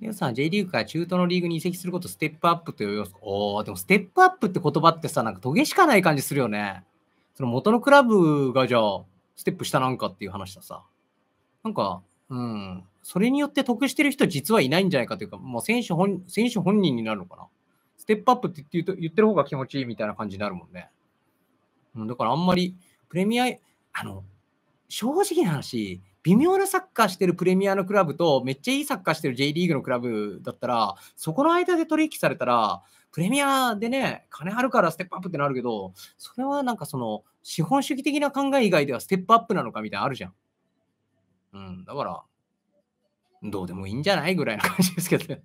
皆さん、J リーグから中東のリーグに移籍することステップアップという要素。おー、でもステップアップって言葉ってさ、なんかトゲしかない感じするよね。その元のクラブがじゃあ、ステップしたなんかっていう話ださ。なんか、うん、それによって得してる人実はいないんじゃないかというか、もう選手本選手本人になるのかな。ステップアップって言って言ってる方が気持ちいいみたいな感じになるもんね。うん、だからあんまり、プレミア、あの、正直な話、微妙なサッカーしてるプレミアのクラブと、めっちゃいいサッカーしてる J リーグのクラブだったら、そこの間で取引されたら、プレミアでね、金あるからステップアップってなるけど、それはなんかその、資本主義的な考え以外ではステップアップなのかみたいなあるじゃん。うん、だから、どうでもいいんじゃないぐらいな感じですけどね。